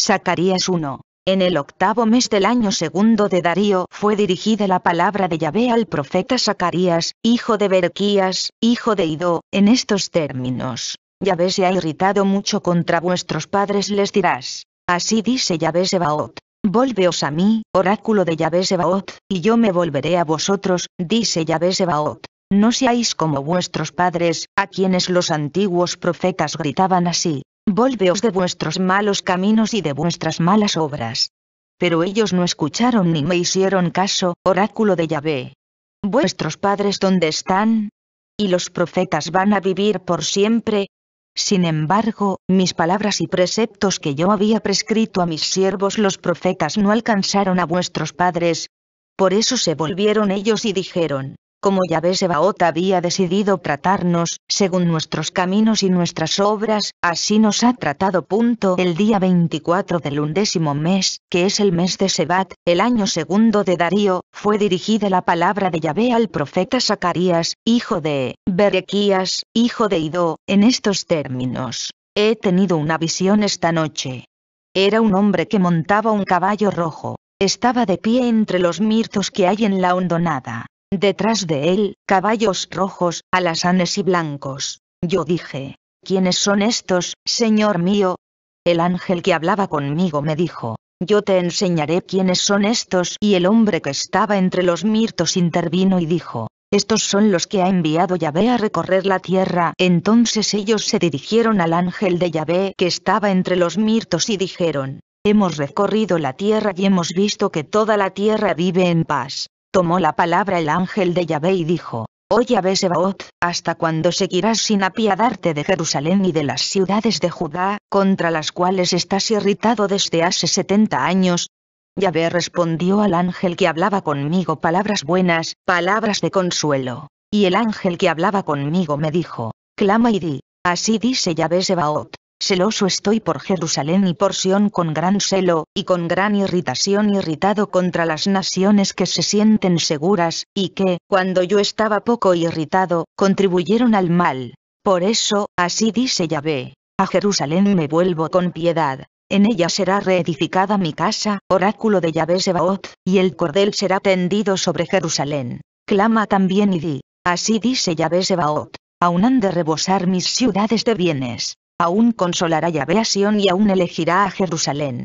Zacarías 1. En el octavo mes del año segundo de Darío fue dirigida la palabra de Yahvé al profeta Zacarías, hijo de Berequías, hijo de Ido, en estos términos. Yahvé se ha irritado mucho contra vuestros padres les dirás. Así dice Yahvé Sebaot. Volveos a mí, oráculo de Yahvé Sebaot, y yo me volveré a vosotros, dice Yahvé Sebaot. No seáis como vuestros padres, a quienes los antiguos profetas gritaban así, Volveos de vuestros malos caminos y de vuestras malas obras. Pero ellos no escucharon ni me hicieron caso, oráculo de Yahvé. ¿Vuestros padres dónde están? ¿Y los profetas van a vivir por siempre? Sin embargo, mis palabras y preceptos que yo había prescrito a mis siervos los profetas no alcanzaron a vuestros padres. Por eso se volvieron ellos y dijeron, como Yahvé Sebaot había decidido tratarnos, según nuestros caminos y nuestras obras, así nos ha tratado. Punto. El día 24 del undécimo mes, que es el mes de Sebat, el año segundo de Darío, fue dirigida la palabra de Yahvé al profeta Zacarías, hijo de Berequías, hijo de Ido, en estos términos. He tenido una visión esta noche. Era un hombre que montaba un caballo rojo. Estaba de pie entre los mirzos que hay en la hondonada. Detrás de él, caballos rojos, alazanes y blancos. Yo dije, ¿quiénes son estos, señor mío? El ángel que hablaba conmigo me dijo, yo te enseñaré quiénes son estos. Y el hombre que estaba entre los mirtos intervino y dijo, estos son los que ha enviado Yahvé a recorrer la tierra. Entonces ellos se dirigieron al ángel de Yahvé que estaba entre los mirtos y dijeron, hemos recorrido la tierra y hemos visto que toda la tierra vive en paz tomó la palabra el ángel de Yahvé y dijo, Oh Yahvé Sebaot, ¿hasta cuándo seguirás sin apiadarte de Jerusalén y de las ciudades de Judá, contra las cuales estás irritado desde hace setenta años? Yahvé respondió al ángel que hablaba conmigo palabras buenas, palabras de consuelo. Y el ángel que hablaba conmigo me dijo, Clama y di, así dice Yahvé Sebaot, Celoso estoy por Jerusalén y por Sión con gran celo, y con gran irritación irritado contra las naciones que se sienten seguras, y que, cuando yo estaba poco irritado, contribuyeron al mal. Por eso, así dice Yahvé, a Jerusalén me vuelvo con piedad. En ella será reedificada mi casa, oráculo de Yahvé Sebaot, y el cordel será tendido sobre Jerusalén. Clama también y di, así dice Yahvé Sebaot, aún han de rebosar mis ciudades de bienes, aún consolará Yahvé a Sion y aún elegirá a Jerusalén.